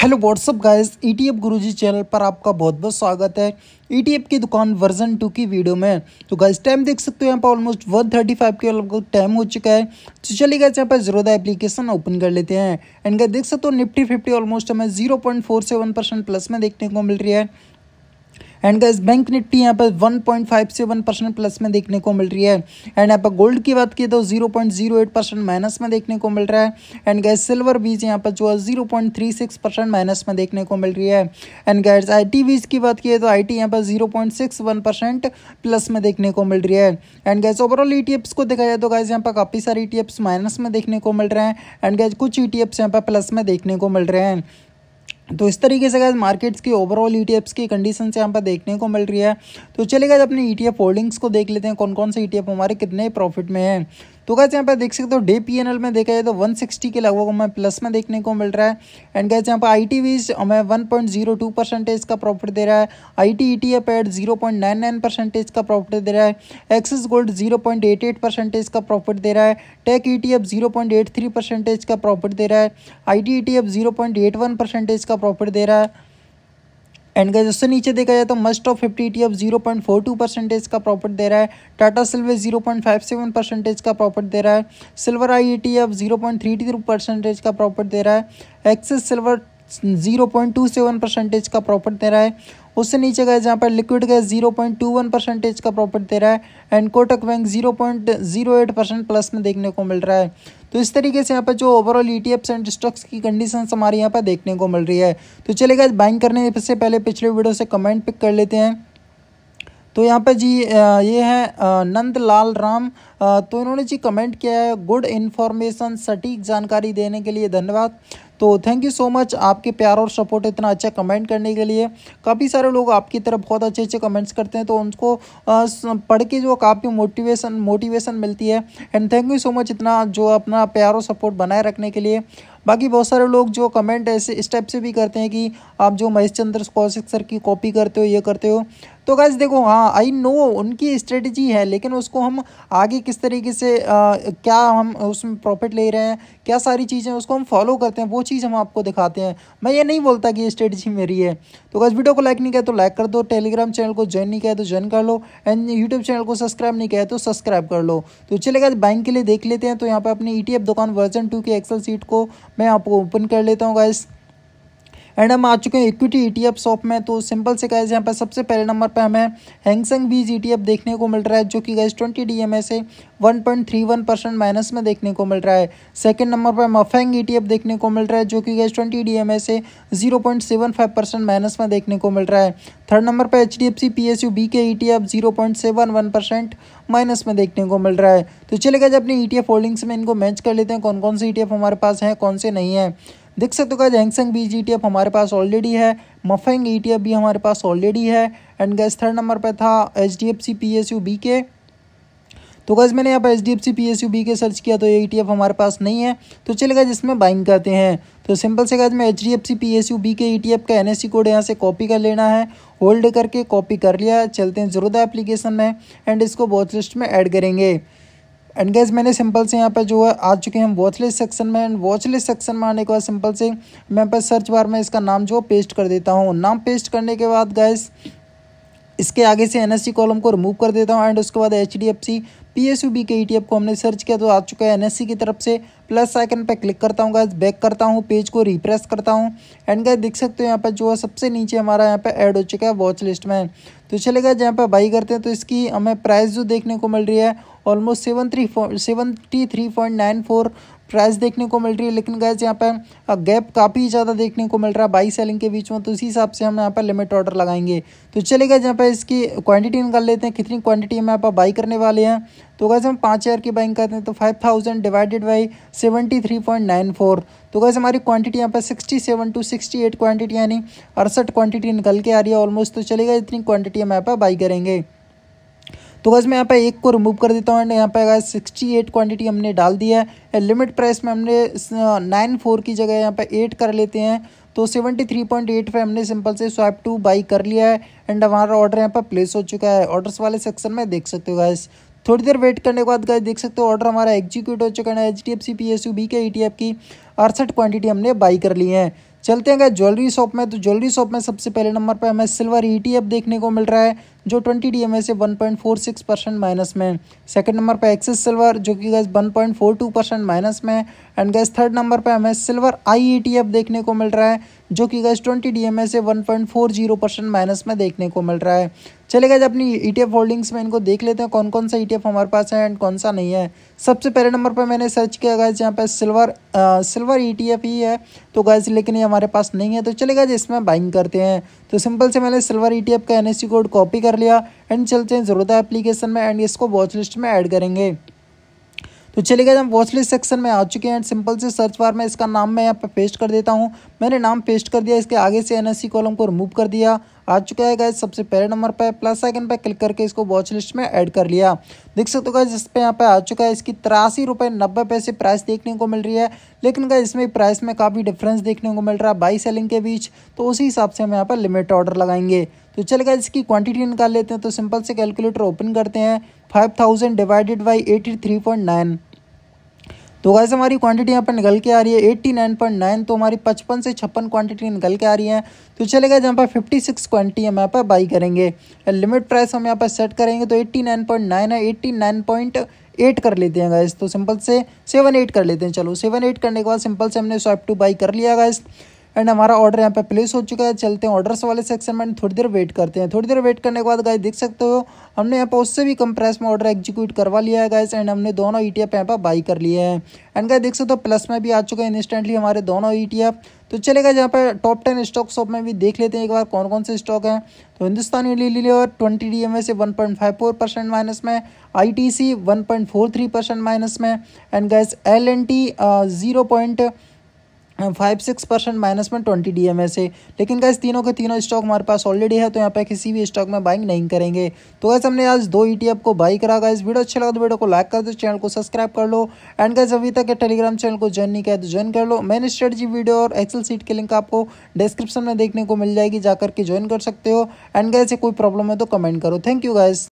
hello what's up guys ETF e Guruji channel पर आपका बहुत बहुत स्वागत है ईटीएफ e की दुकान वर्जन टू की वीडियो में तो गाइस टाइम देख सकते हो यहाँ पर ऑलमोस्ट वन थर्टी फाइव के लगभग टाइम हो चुका है तो चलिए गाइस यहाँ पर जीरो एप्लीकेशन ओपन कर लेते हैं एंड गाइस देख सकते हो निफ्टी फिफ्टी ऑलमोस्ट हमें zero point four seven percent plus में देखने को मिल रही है एंड गाइज बैंक निफ्टी यहाँ पर वन पॉइंट फाइव से वन परसेंट प्लस में देखने को मिल रही है एंड यहाँ पर गोल्ड की बात की तो zero point zero eight percent minus में देखने को मिल रहा है एंड गाइज सिल्वर बीज यहाँ पर जो है zero point three six percent minus में देखने को मिल रही है एंड गाइज आई टी बीज की बात की तो आई टी यहाँ पर zero point six one percent plus में देखने को मिल रही है and guys overall E T Fs को देखा जाए तो गैस यहाँ पर काफ़ी सारे ई टी एफ्स माइनस में देखने को मिल रहे हैं एंड गैस कुछ ई टी एफ्स यहाँ पर प्लस में देखने को मिल रहे हैं तो इस तरीके से गए मार्केट्स की ओवरऑल ई e की कंडीशन से यहाँ पर देखने को मिल रही है तो चले गए अपने ई होल्डिंग्स को देख लेते हैं कौन कौन से ई e हमारे कितने प्रॉफिट में है तो कैसे यहाँ पर देख सकते हो डे पी एन एल में देखा जाए तो वन सिक्सटी के लगभग हमें प्लस में देखने को मिल रहा है एंड कैसे यहाँ पर आई टी वीज हमें one point zero two percentage का प्रॉफिट दे रहा है I T E T F एड zero point nine nine percentage का प्रॉफिट दे रहा है Axis gold zero point eight eight percentage का प्रॉफिट दे रहा है tech E T F zero point eight three percentage का प्रॉफिट दे रहा है I T E T F zero point eight one percentage का प्रॉफिट दे रहा है एंड गाइज उससे नीचे देखा जाए तो मस्ट ऑफ फिफ्टी टी अब zero point four two percentage का प्रॉफिट दे रहा है Tata silver zero point five seven percentage का प्रॉफिट दे रहा है silver I E T F zero point three two percentage का प्रॉफिट दे रहा है Axis silver zero point two seven percentage का प्रॉफिट दे रहा है उससे नीचे गए जहाँ पर liquid guys zero point two one percentage का प्रॉफिट दे रहा है and Kotak bank zero point zero eight percent plus में देखने को मिल रहा है तो इस तरीके से यहाँ पर जो overall E T Fs and stocks की कंडीशन हमारे यहाँ पर देखने को मिल रही है तो चलेगा बाइंग करने से पहले पिछले वीडियो से कमेंट पिक कर लेते हैं तो यहाँ पर जी ये है नंद लाल राम तो इन्होंने जी कमेंट किया है गुड इन्फॉर्मेशन सटीक जानकारी देने के लिए धन्यवाद तो थैंक यू सो मच आपके प्यार और सपोर्ट इतना अच्छा कमेंट करने के लिए काफ़ी सारे लोग आपकी तरफ बहुत अच्छे अच्छे कमेंट्स करते हैं तो उनको पढ़ के जो काफ़ी मोटिवेशन मोटिवेशन मिलती है and thank you so much इतना जो अपना प्यार और सपोर्ट बनाए रखने के लिए बाकी बहुत सारे लोग जो कमेंट ऐसे इस टाइप से भी करते हैं कि आप जो महेश चंद्र कौशिक सर की कॉपी करते हो ये करते हो तो गैस देखो हाँ आई नो उनकी स्ट्रेटजी है लेकिन उसको हम आगे किस तरीके से आ, क्या हम उसमें प्रॉफिट ले रहे हैं क्या सारी चीज़ें उसको हम फॉलो करते हैं वो चीज़ हम आपको दिखाते हैं मैं ये नहीं बोलता कि ये स्ट्रेटजी मेरी है तो गैस वीडियो को लाइक नहीं किया तो लाइक कर दो टेलीग्राम चैनल को ज्वाइन नहीं किया तो ज्वाइन कर लो एंड यूट्यूब चैनल को सब्सक्राइब नहीं किया तो सब्सक्राइब कर लो तो चले गए बैंक के लिए देख लेते हैं तो यहाँ पर अपनी ई e दुकान वर्जन टू की एक्सल सीट को मैं आपको ओपन कर लेता हूँ गैस एंड हम आ चुके हैं इक्विटी ई e शॉप में तो सिंपल से गैस यहाँ पर सबसे पहले नंबर पर हमें हैंगसंग बीज ई देखने को मिल रहा है जो कि गैस ट्वेंटी डी एम से one point three one percent minus में देखने को मिल रहा है सेकेंड नंबर पर मफेंग ई देखने को मिल रहा है जो कि गैस ट्वेंटी डी एम से zero point seven five percent minus में देखने को मिल रहा है थर्ड नंबर पर H D F C P S U B K E T F zero point seven one percent minus में देखने को मिल रहा है तो चलेगा जब अपने ई टी एफ होल्डिंग्स में इनको मैच कर लेते हैं कौन कौन से ई टी एफ हमारे पास हैं कौन से नहीं है देख सकते हो गैस हैंगसेंग बीज ई हमारे पास ऑलरेडी है मफेंग ई e भी हमारे पास ऑलरेडी है एंड गैस थर्ड नंबर पर था H D F C P S U B K तो गैस मैंने यहाँ पर H D F C P S U B K search किया तो ये ई e हमारे पास नहीं है तो चलेगा जिसमें बाइंग करते हैं तो सिंपल से गैस मैं H D F C P S U B K E का एन एस सी कोड यहाँ से कॉपी कर लेना है होल्ड करके कॉपी कर लिया चलते हैं जरूरत एप्लीकेशन में एंड इसको बॉथ लिस्ट में ऐड करेंगे एंड गैस मैंने सिंपल से यहाँ पर जो है आ चुके हैं वॉचलिस्ट सेक्शन में एंड वॉचलिस्ट सेक्शन में आने के बाद सिंपल से मैं यहाँ पर सर्च बार में इसका नाम जो पेस्ट कर देता हूँ नाम पेस्ट करने के बाद गैस इसके आगे से एन कॉलम को रिमूव कर देता हूँ एंड उसके बाद H D F C P S U B K E T F को हमने सर्च किया तो आ चुका है एन की तरफ से प्लस आइकन पर क्लिक करता हूँ गैस बैक करता हूँ पेज को रिप्रेस करता हूँ एंड गैस देख सकते हो यहाँ पर जो है सबसे नीचे हमारा यहाँ पर ऐड हो चुका है वॉच लिस्ट में तो चलेगा जहाँ पर बाई करते हैं तो इसकी हमें प्राइस जो देखने को मिल रही है almost seven three seventy three point nine four price देखने को मिल रही है लेकिन गैस यहाँ पर गैप काफ़ी ज़्यादा देखने को मिल रहा है बाई सेलिंग के बीच में तो उसी हिसाब से हम यहाँ पर लिमिट ऑर्डर लगाएंगे तो चलेगा जहाँ पर इसकी क्वांटिटी निकाल लेते हैं कितनी क्वांटिटी यहाँ पर बाई करने वाले हैं तो कैसे हम पाँच हज़ार की बाइंग करते हैं तो five thousand divided by seventy three point nine four तो कैसे हमारी क्वांटिटी यहाँ पर sixty seven two sixty eight quantity यानी अड़सठ क्वांटिटी निकल के आ रही है ऑलमोस्ट तो चलेगा इतनी क्वान्टिटी हम यहाँ पर बाई करेंगे तो गैस मैं यहाँ पर एक को रिमूव कर देता हूँ एंड यहाँ पर गैस सिक्सटी एट क्वान्टिटी हमने डाल दिया है लिमिट प्राइस में हमने नाइन uh, फोर की जगह यहाँ पर एट कर लेते हैं तो सेवेंटी थ्री पॉइंट एट पर हमने सिंपल से स्वैप टू बाई कर लिया है एंड हमारा ऑर्डर यहाँ पर प्लेस हो चुका है ऑर्डर्स वाले सेक्शन में देख सकते हो गैस थोड़ी देर वेट करने के बाद गाइस देख सकते हो ऑर्डर हमारा एग्जीक्यूट हो चुका है H D F C P S U B K E T F की अड़सठ क्वांटिटी हमने बाई कर ली है चलते हैं ज्वेलरी शॉप में तो ज्वेलरी शॉप में सबसे पहले नंबर पर हमें सिल्वर ई टी एफ देखने को मिल रहा है जो 20 डी से 1.46 परसेंट माइनस में सेकंड नंबर पर एक्सिस सिल्वर जो कि गैस 1.42 परसेंट माइनस में एंड गैस थर्ड नंबर पर हमें सिल्वर आई e देखने को मिल रहा है जो कि गैस 20 डी से 1.40 परसेंट माइनस में देखने को मिल रहा है चले गए अपनी ई e होल्डिंग्स में इनको देख लेते हैं कौन कौन सा ई e हमारे पास है एंड कौन सा नहीं है सबसे पहले नंबर पर मैंने सर्च किया गया जहाँ पर सिल्वर आ, सिल्वर ई ही है तो गैस लेकिन ये हमारे पास नहीं है तो चले गए इसमें बाइंग करते हैं तो सिंपल से मैंने सिल्वर ई का एन कोड कॉपी कर लिया एंड चलते हैं ज़रूरत है एप्लीकेशन में एंड इसको वॉच लिस्ट में ऐड करेंगे तो चले गए हम वॉचलिस सेक्शन में आ चुके हैं सिंपल से सर्च बार में इसका नाम मैं यहाँ पर पेस्ट कर देता हूँ मैंने नाम पेस्ट कर दिया इसके आगे से एन कॉलम को रिमूव कर दिया आ चुका है गए सबसे पहले नंबर पर प्लस आइकन पर क्लिक करके इसको वॉच लिस्ट में ऐड कर लिया देख सकते हो गए जिस पर यहाँ पे आ चुका है इसकी तिरासी रुपये नब्बे पैसे प्राइस देखने को मिल रही है लेकिन गए इसमें प्राइस में काफ़ी डिफरेंस देखने को मिल रहा है बाई सेलिंग के बीच तो उसी हिसाब से हम यहाँ पर लिमिट ऑर्डर लगाएंगे तो चल गए इसकी क्वान्टिटी निकाल लेते हैं तो सिंपल से कैलकुलेटर ओपन करते हैं five thousand divided by eighty three point nine तो गैस हमारी क्वांटिटी यहाँ पर निकल के आ रही है एट्टी नाइन पॉइंट नाइन तो हमारी पचपन से छप्पन क्वांटिटी निकल के आ रही है तो चलेगा जहाँ पर फिफ्टी सिक्स क्वान्टी हम यहाँ पर बाई करेंगे लिमिट प्राइस हम यहाँ पर सेट करेंगे तो एट्टी नाइन पॉइंट नाइन है एट्टी नाइन पॉइंट एट कर लेते हैं गैस तो सिंपल से सेवन एट कर लेते हैं चलो सेवन एट करने के बाद सिंपल से हमने स्वाइप टू बाई कर लिया गैस एंड हमारा ऑर्डर यहाँ पे प्लेस हो चुका है चलते हैं ऑर्डर्स वाले सेक्शन में थोड़ी देर वेट करते हैं थोड़ी देर वेट करने के बाद गाइस देख सकते हो हमने यहाँ पर उससे भी कम प्राइस में ऑर्डर एग्जीक्यूट करवा लिया है गाइस एंड हमने दोनों ई टी एफ यहाँ पर बाई कर लिए हैं एंड गाइस देख सकते हो प्लस में भी आ चुका है इंस्टेंटली हमारे दोनों ई टी एफ तो चलेगा यहाँ पर टॉप टेन स्टॉक शॉप में भी देख लेते हैं एक बार कौन कौन से स्टॉक हैं तो Hindustan Unilever twenty D M से one point five four percent minus में I T C one point four three percent minus में and guys L N T zero point five six percent minus में twenty D M से लेकिन gas तीनों के तीनों stock हमारे पास ऑलरेडी है तो यहाँ पे किसी भी स्टॉक में बाइंग नहीं करेंगे तो गैस हमने आज दो ई e को बाई करा गया इस वीडियो अच्छा लगा तो वीडियो को लाइक कर दो चैनल को सब्सक्राइब कर लो एंड गैस अभी तक टेलीग्राम चैनल को ज्वाइन नहीं किया तो ज्वाइन कर लो मैन स्ट्रेटजी वीडियो और एक्सल सीट की लिंक आपको डिस्क्रिप्शन में देखने को मिल जाएगी जाकर के ज्वाइन कर सकते हो एंड गैस कोई प्रॉब्लम है तो कमेंट करो थैंक यू गैस